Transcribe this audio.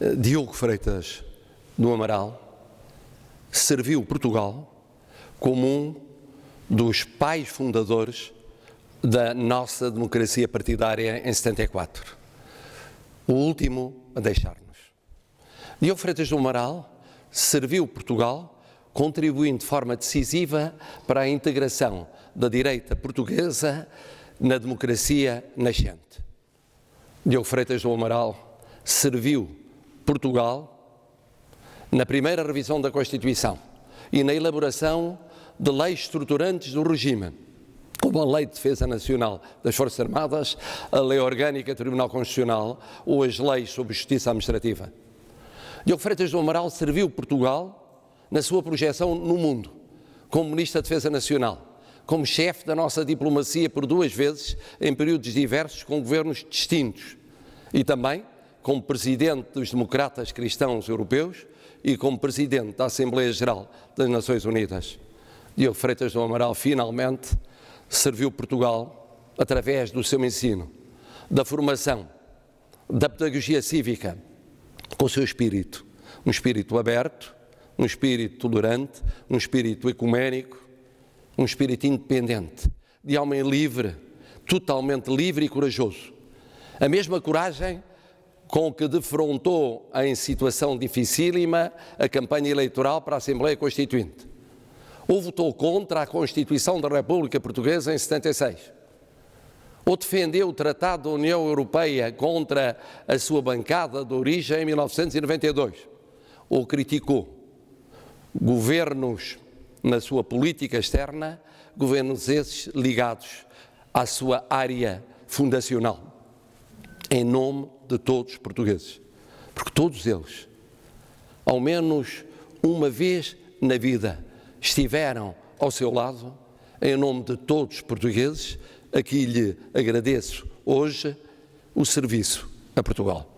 Eh, Diogo Freitas do Amaral serviu Portugal como um dos pais fundadores da nossa democracia partidária em 74. O último a deixar-nos. Diogo Freitas do Amaral serviu Portugal, contribuindo de forma decisiva para a integração da direita portuguesa na democracia nascente. Diogo Freitas do Amaral serviu Portugal, na primeira revisão da Constituição e na elaboração de leis estruturantes do regime, como a Lei de Defesa Nacional das Forças Armadas, a Lei Orgânica do Tribunal Constitucional ou as leis sobre justiça administrativa. Diogo Freitas do Amaral serviu Portugal na sua projeção no mundo, como Ministro da Defesa Nacional, como chefe da nossa diplomacia por duas vezes, em períodos diversos, com governos distintos, e também como presidente dos democratas cristãos europeus e como presidente da Assembleia Geral das Nações Unidas. Diogo Freitas do Amaral finalmente serviu Portugal através do seu ensino, da formação, da pedagogia cívica, com o seu espírito, um espírito aberto, um espírito tolerante, um espírito ecumênico, um espírito independente, de homem livre, totalmente livre e corajoso. A mesma coragem com que defrontou em situação dificílima a campanha eleitoral para a Assembleia Constituinte. Ou votou contra a Constituição da República Portuguesa em 76. Ou defendeu o Tratado da União Europeia contra a sua bancada de origem em 1992. Ou criticou governos na sua política externa, governos esses ligados à sua área fundacional em nome de todos os portugueses. Porque todos eles, ao menos uma vez na vida, estiveram ao seu lado, em nome de todos os portugueses, a que lhe agradeço hoje o serviço a Portugal.